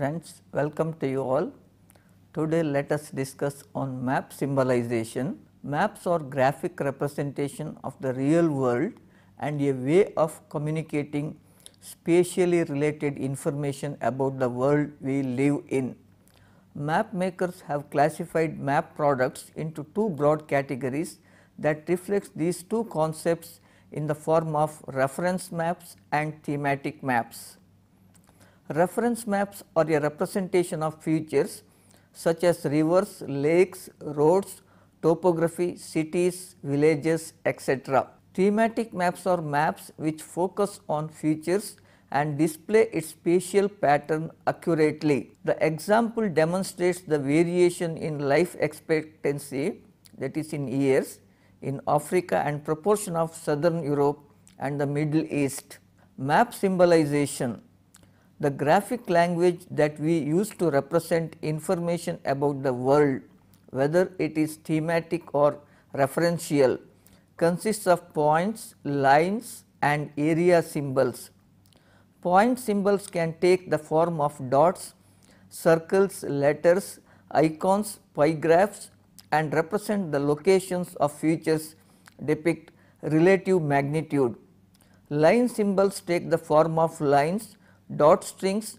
friends welcome to you all. Today let us discuss on map symbolization. Maps are graphic representation of the real world and a way of communicating spatially related information about the world we live in. Map makers have classified map products into two broad categories that reflects these two concepts in the form of reference maps and thematic maps. Reference maps are a representation of features such as rivers, lakes, roads, topography, cities, villages, etc. Thematic maps are maps which focus on features and display its spatial pattern accurately. The example demonstrates the variation in life expectancy that is in years in Africa and proportion of southern Europe and the Middle East. Map symbolization the graphic language that we use to represent information about the world whether it is thematic or referential consists of points, lines and area symbols. Point symbols can take the form of dots, circles, letters, icons, pie graphs and represent the locations of features depict relative magnitude. Line symbols take the form of lines, dot strings,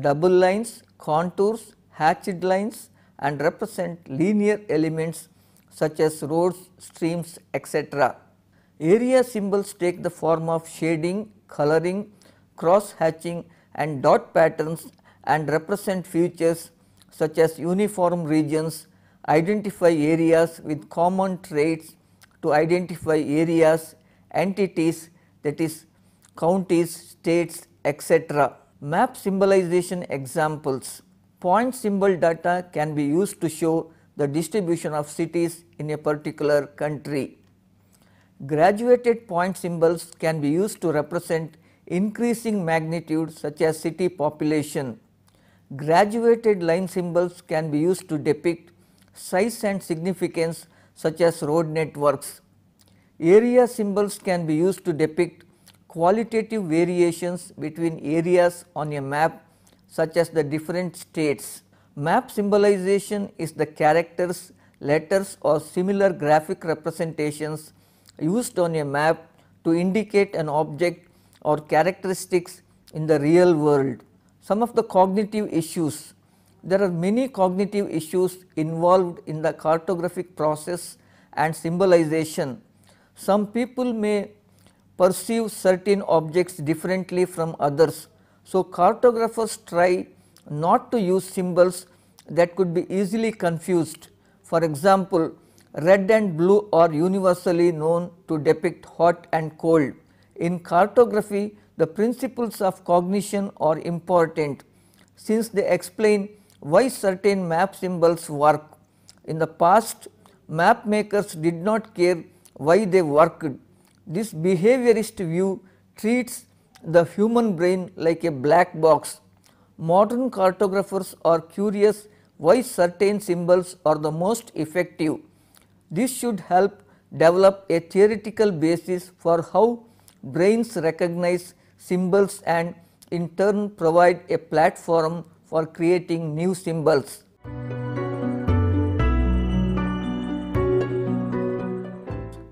double lines, contours, hatched lines and represent linear elements such as roads, streams etc. Area symbols take the form of shading, coloring, cross hatching and dot patterns and represent features such as uniform regions, identify areas with common traits to identify areas, entities that is counties, states etc. Map symbolization examples point symbol data can be used to show the distribution of cities in a particular country. Graduated point symbols can be used to represent increasing magnitudes, such as city population. Graduated line symbols can be used to depict size and significance such as road networks. Area symbols can be used to depict qualitative variations between areas on a map such as the different states. Map symbolization is the characters, letters or similar graphic representations used on a map to indicate an object or characteristics in the real world. Some of the cognitive issues. There are many cognitive issues involved in the cartographic process and symbolization. Some people may perceive certain objects differently from others. So, cartographers try not to use symbols that could be easily confused. For example, red and blue are universally known to depict hot and cold. In cartography, the principles of cognition are important since they explain why certain map symbols work. In the past, map makers did not care why they worked this behaviorist view treats the human brain like a black box. Modern cartographers are curious why certain symbols are the most effective. This should help develop a theoretical basis for how brains recognize symbols and in turn provide a platform for creating new symbols.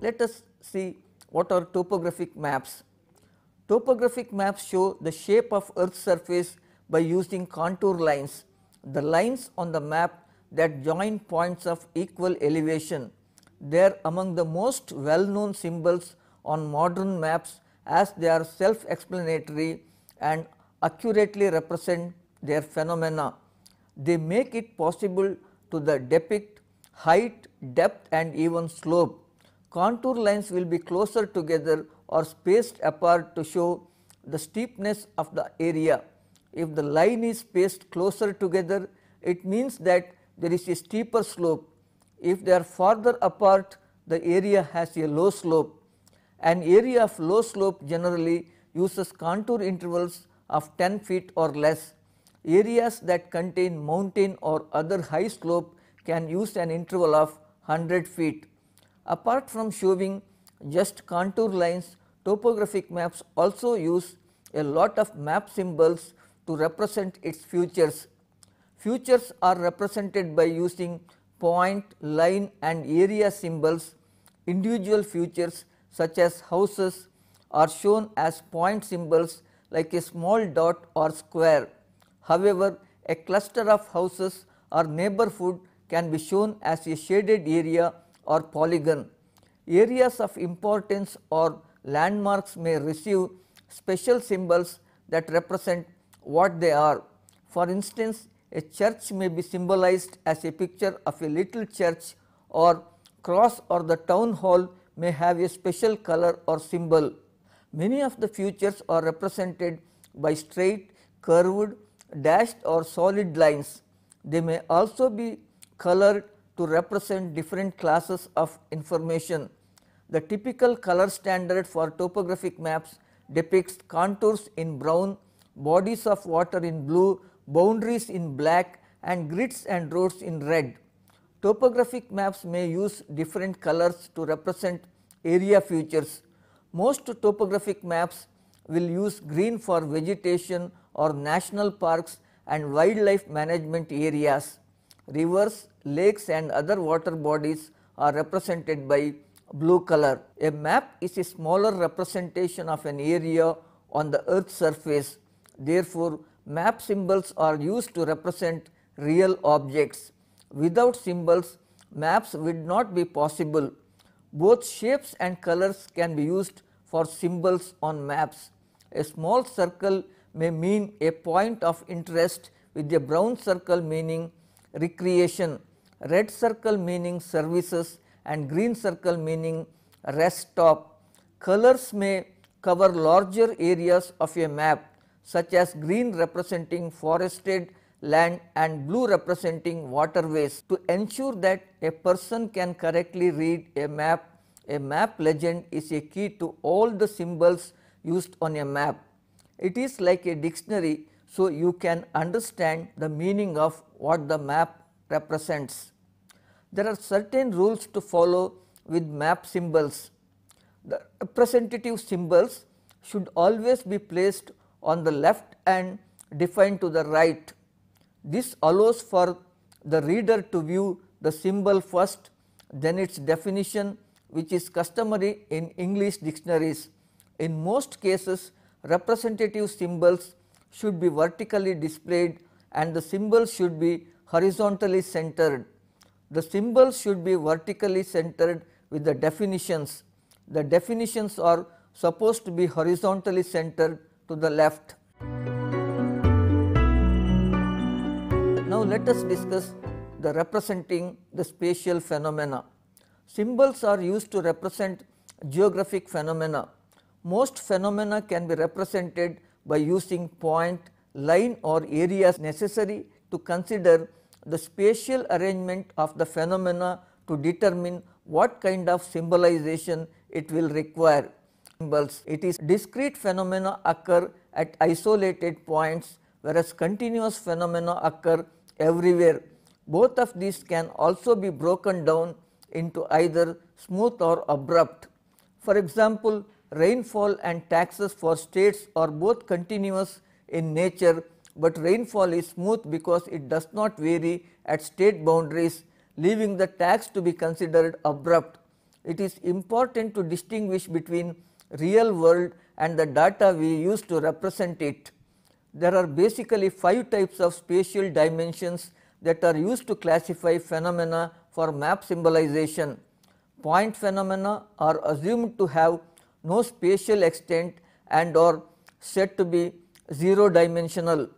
Let us see what are topographic maps? Topographic maps show the shape of earth's surface by using contour lines, the lines on the map that join points of equal elevation. They are among the most well known symbols on modern maps as they are self explanatory and accurately represent their phenomena. They make it possible to the depict height, depth and even slope contour lines will be closer together or spaced apart to show the steepness of the area. If the line is spaced closer together, it means that there is a steeper slope. If they are farther apart, the area has a low slope. An area of low slope generally uses contour intervals of 10 feet or less. Areas that contain mountain or other high slope can use an interval of 100 feet. Apart from showing just contour lines, topographic maps also use a lot of map symbols to represent its features. Features are represented by using point, line and area symbols. Individual features such as houses are shown as point symbols like a small dot or square. However, a cluster of houses or neighborhood can be shown as a shaded area or polygon. Areas of importance or landmarks may receive special symbols that represent what they are. For instance, a church may be symbolized as a picture of a little church or cross or the town hall may have a special color or symbol. Many of the features are represented by straight, curved, dashed or solid lines. They may also be colored to represent different classes of information. The typical color standard for topographic maps depicts contours in brown, bodies of water in blue, boundaries in black and grids and roads in red. Topographic maps may use different colors to represent area features. Most topographic maps will use green for vegetation or national parks and wildlife management areas rivers, lakes and other water bodies are represented by blue color. A map is a smaller representation of an area on the earth's surface. Therefore, map symbols are used to represent real objects. Without symbols, maps would not be possible. Both shapes and colors can be used for symbols on maps. A small circle may mean a point of interest with a brown circle meaning recreation, red circle meaning services and green circle meaning rest stop. Colors may cover larger areas of a map such as green representing forested land and blue representing waterways. To ensure that a person can correctly read a map, a map legend is a key to all the symbols used on a map. It is like a dictionary so, you can understand the meaning of what the map represents. There are certain rules to follow with map symbols. The representative symbols should always be placed on the left and defined to the right. This allows for the reader to view the symbol first then its definition which is customary in English dictionaries. In most cases representative symbols should be vertically displayed and the symbol should be horizontally centered. The symbol should be vertically centered with the definitions. The definitions are supposed to be horizontally centered to the left. Now let us discuss the representing the spatial phenomena. Symbols are used to represent geographic phenomena. Most phenomena can be represented by using point, line or areas necessary to consider the spatial arrangement of the phenomena to determine what kind of symbolization it will require. Symbols. It is discrete phenomena occur at isolated points whereas continuous phenomena occur everywhere. Both of these can also be broken down into either smooth or abrupt. For example, rainfall and taxes for states are both continuous in nature, but rainfall is smooth because it does not vary at state boundaries leaving the tax to be considered abrupt. It is important to distinguish between real world and the data we use to represent it. There are basically 5 types of spatial dimensions that are used to classify phenomena for map symbolization. Point phenomena are assumed to have no spatial extent and or said to be 0 dimensional.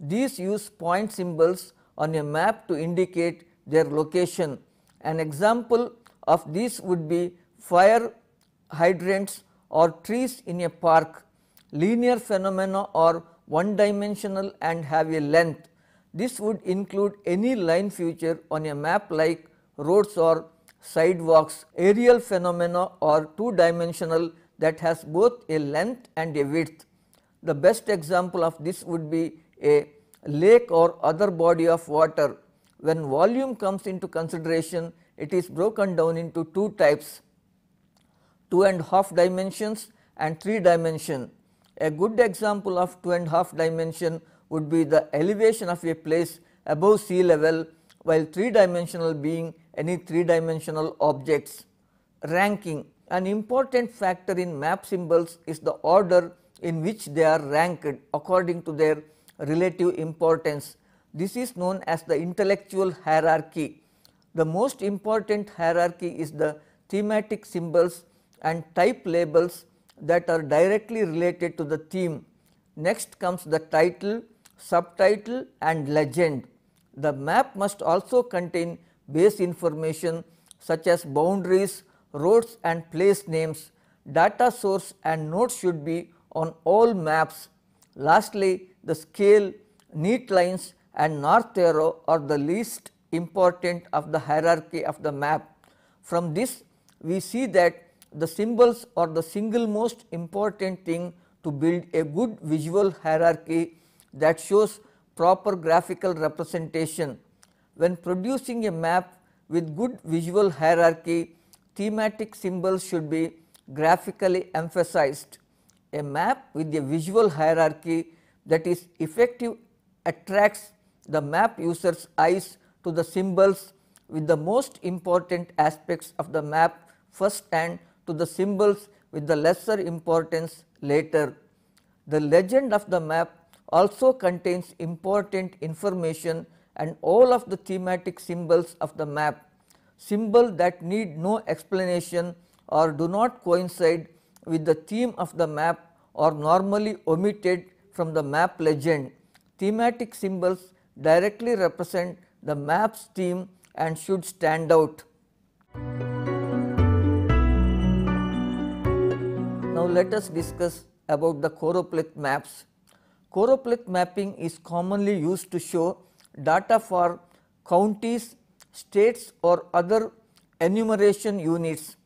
These use point symbols on a map to indicate their location. An example of these would be fire hydrants or trees in a park. Linear phenomena are one dimensional and have a length. This would include any line feature on a map like roads or sidewalks. Aerial phenomena are two dimensional that has both a length and a width. The best example of this would be a lake or other body of water. When volume comes into consideration, it is broken down into two types, two and half dimensions and three dimension. A good example of two and half dimension would be the elevation of a place above sea level while three dimensional being any three dimensional objects. Ranking an important factor in map symbols is the order in which they are ranked according to their relative importance. This is known as the intellectual hierarchy. The most important hierarchy is the thematic symbols and type labels that are directly related to the theme. Next comes the title, subtitle and legend. The map must also contain base information such as boundaries, roads and place names, data source and nodes should be on all maps. Lastly, the scale, neat lines and north arrow are the least important of the hierarchy of the map. From this we see that the symbols are the single most important thing to build a good visual hierarchy that shows proper graphical representation. When producing a map with good visual hierarchy, thematic symbols should be graphically emphasized. A map with a visual hierarchy that is effective attracts the map user's eyes to the symbols with the most important aspects of the map first and to the symbols with the lesser importance later. The legend of the map also contains important information and all of the thematic symbols of the map symbol that need no explanation or do not coincide with the theme of the map or normally omitted from the map legend. Thematic symbols directly represent the map's theme and should stand out. Now let us discuss about the choropleth maps. Choropleth mapping is commonly used to show data for counties states or other enumeration units.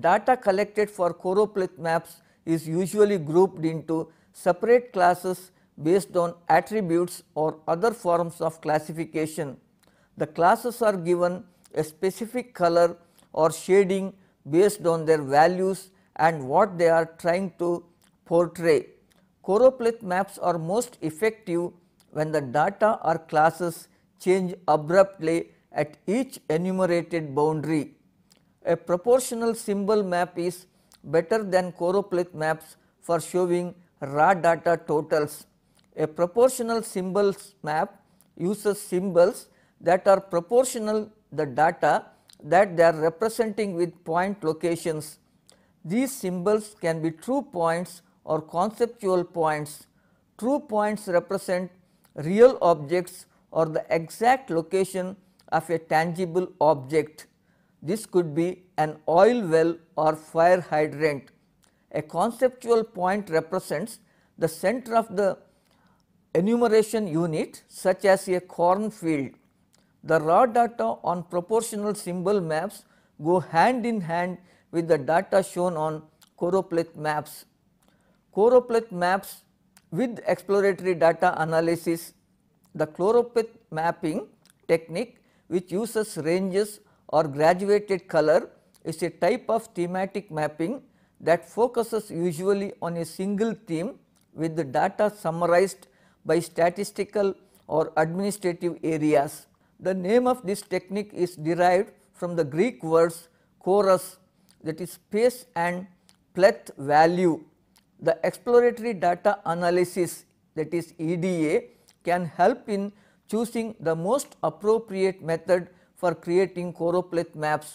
Data collected for choropleth maps is usually grouped into separate classes based on attributes or other forms of classification. The classes are given a specific color or shading based on their values and what they are trying to portray. Choropleth maps are most effective when the data or classes change abruptly at each enumerated boundary. A proportional symbol map is better than choropleth maps for showing raw data totals. A proportional symbols map uses symbols that are proportional the data that they are representing with point locations. These symbols can be true points or conceptual points. True points represent real objects or the exact location of a tangible object. This could be an oil well or fire hydrant. A conceptual point represents the center of the enumeration unit such as a cornfield. The raw data on proportional symbol maps go hand in hand with the data shown on choropleth maps. Choropleth maps with exploratory data analysis, the choropleth mapping technique which uses ranges or graduated color is a type of thematic mapping that focuses usually on a single theme with the data summarized by statistical or administrative areas. The name of this technique is derived from the Greek words chorus that is space and pleth value. The exploratory data analysis that is EDA can help in choosing the most appropriate method for creating choropleth maps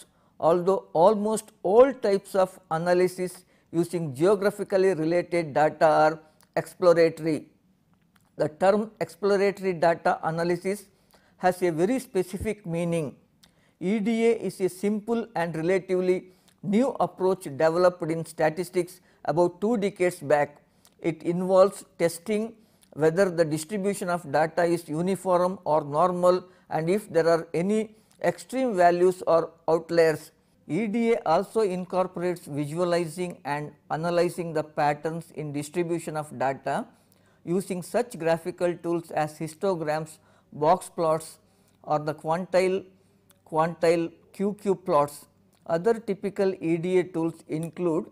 although almost all types of analysis using geographically related data are exploratory. The term exploratory data analysis has a very specific meaning. EDA is a simple and relatively new approach developed in statistics about 2 decades back. It involves testing whether the distribution of data is uniform or normal and if there are any extreme values or outliers. EDA also incorporates visualizing and analyzing the patterns in distribution of data using such graphical tools as histograms, box plots or the quantile, quantile QQ plots. Other typical EDA tools include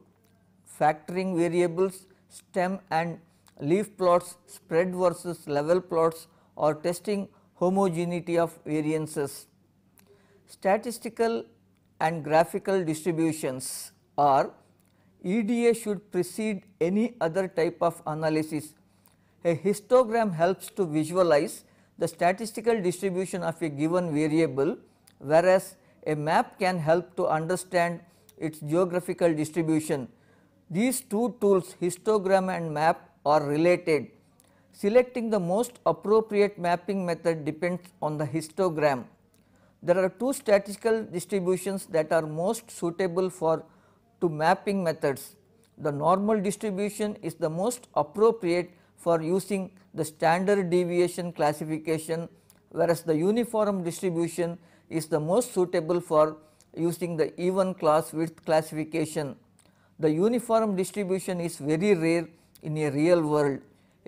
factoring variables, stem and leaf plots, spread versus level plots or testing homogeneity of variances. Statistical and graphical distributions are. EDA should precede any other type of analysis. A histogram helps to visualize the statistical distribution of a given variable whereas a map can help to understand its geographical distribution. These two tools histogram and map or related. Selecting the most appropriate mapping method depends on the histogram. There are two statistical distributions that are most suitable for to mapping methods. The normal distribution is the most appropriate for using the standard deviation classification whereas the uniform distribution is the most suitable for using the even class width classification. The uniform distribution is very rare in a real world.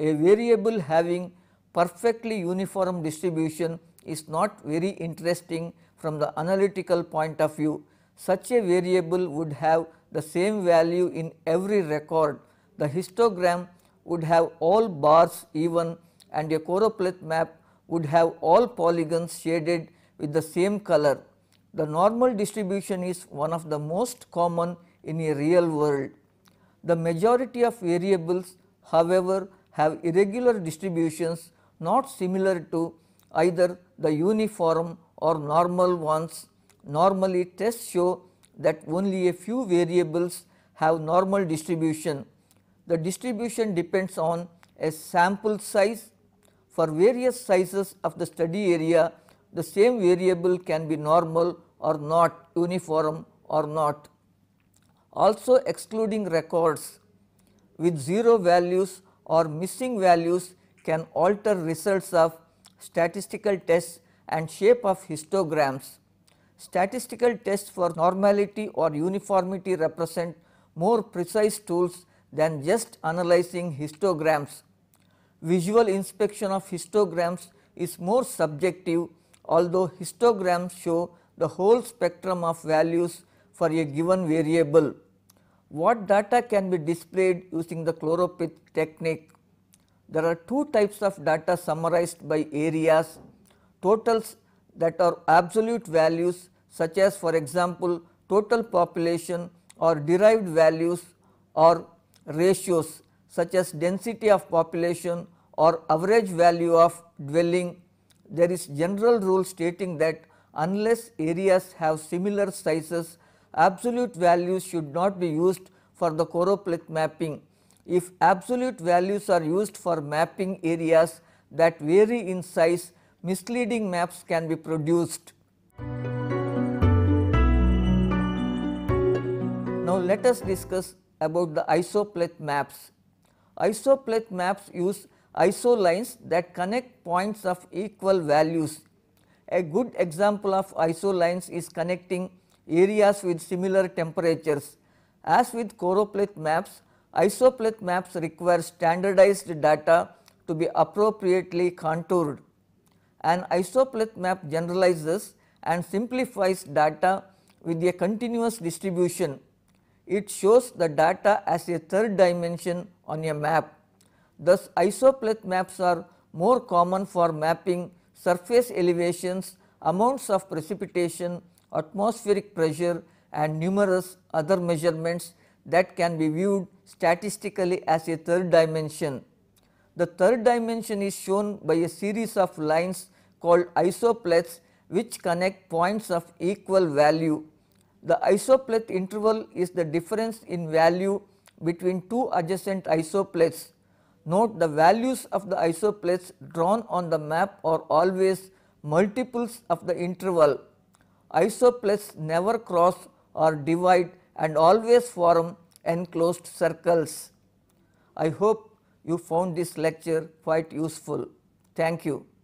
A variable having perfectly uniform distribution is not very interesting from the analytical point of view. Such a variable would have the same value in every record. The histogram would have all bars even and a choropleth map would have all polygons shaded with the same color. The normal distribution is one of the most common in a real world. The majority of variables however have irregular distributions not similar to either the uniform or normal ones. Normally tests show that only a few variables have normal distribution. The distribution depends on a sample size. For various sizes of the study area, the same variable can be normal or not, uniform or not also excluding records with 0 values or missing values can alter results of statistical tests and shape of histograms. Statistical tests for normality or uniformity represent more precise tools than just analyzing histograms. Visual inspection of histograms is more subjective although histograms show the whole spectrum of values for a given variable, what data can be displayed using the chloropith technique. There are two types of data summarized by areas, totals that are absolute values such as for example, total population or derived values or ratios such as density of population or average value of dwelling. There is general rule stating that unless areas have similar sizes absolute values should not be used for the choropleth mapping. If absolute values are used for mapping areas that vary in size, misleading maps can be produced. Now let us discuss about the isopleth maps. Isopleth maps use isolines that connect points of equal values. A good example of isolines is connecting areas with similar temperatures. As with choropleth maps, isopleth maps require standardized data to be appropriately contoured. An isopleth map generalizes and simplifies data with a continuous distribution. It shows the data as a third dimension on a map. Thus, isopleth maps are more common for mapping surface elevations, amounts of precipitation atmospheric pressure and numerous other measurements that can be viewed statistically as a third dimension. The third dimension is shown by a series of lines called isoplets which connect points of equal value. The isoplet interval is the difference in value between two adjacent isoplets. Note the values of the isoplets drawn on the map are always multiples of the interval isoplasts never cross or divide and always form enclosed circles. I hope you found this lecture quite useful. Thank you.